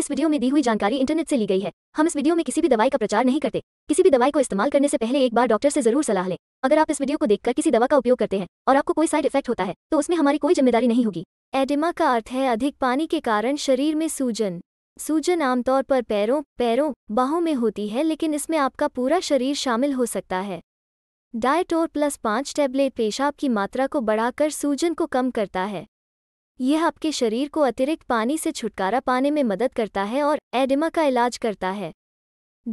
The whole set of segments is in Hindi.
इस वीडियो में दी हुई जानकारी इंटरनेट से ली गई है हम इस वीडियो में किसी भी दवाई का प्रचार नहीं करते किसी भी दवाई को इस्तेमाल करने से पहले एक बार डॉक्टर से जरूर सलाह लें अगर आप इस वीडियो को देखकर किसी दवा का उपयोग करते हैं और आपको कोई साइड इफेक्ट होता है तो उसमें हमारी कोई जिम्मेदारी नहीं होगी एडिमा का अर्थ है अधिक पानी के कारण शरीर में सूजन सूजन आमतौर पर पैरों पैरों बाहों में होती है लेकिन इसमें आपका पूरा शरीर शामिल हो सकता है डायटोर प्लस पाँच टैबलेट पेशाब की मात्रा को बढ़ाकर सूजन को कम करता है यह आपके शरीर को अतिरिक्त पानी से छुटकारा पाने में मदद करता है और एडिमा का इलाज करता है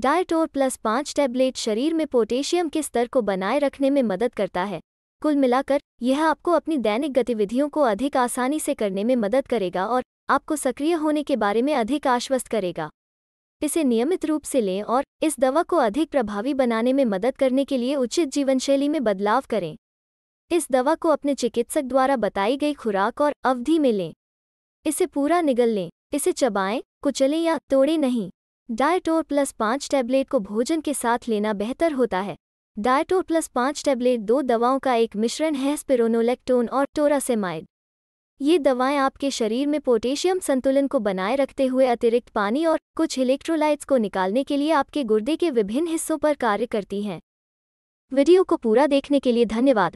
डायटोर प्लस पाँच टैबलेट शरीर में पोटेशियम के स्तर को बनाए रखने में मदद करता है कुल मिलाकर यह आपको अपनी दैनिक गतिविधियों को अधिक आसानी से करने में मदद करेगा और आपको सक्रिय होने के बारे में अधिक आश्वस्त करेगा इसे नियमित रूप से लें और इस दवा को अधिक प्रभावी बनाने में मदद करने के लिए उचित जीवनशैली में बदलाव करें इस दवा को अपने चिकित्सक द्वारा बताई गई खुराक और अवधि में लें इसे पूरा निगल लें इसे चबाएं कुचलें या तोड़ें नहीं डायटोर प्लस पाँच टैबलेट को भोजन के साथ लेना बेहतर होता है डायटोर प्लस पाँच टैबलेट दो दवाओं का एक मिश्रण है स्पिरोनोलेक्टोन और टोरासेमाइड ये दवाएं आपके शरीर में पोटेशियम संतुलन को बनाए रखते हुए अतिरिक्त पानी और कुछ इलेक्ट्रोलाइट्स को निकालने के लिए आपके गुर्दे के विभिन्न हिस्सों पर कार्य करती हैं वीडियो को पूरा देखने के लिए धन्यवाद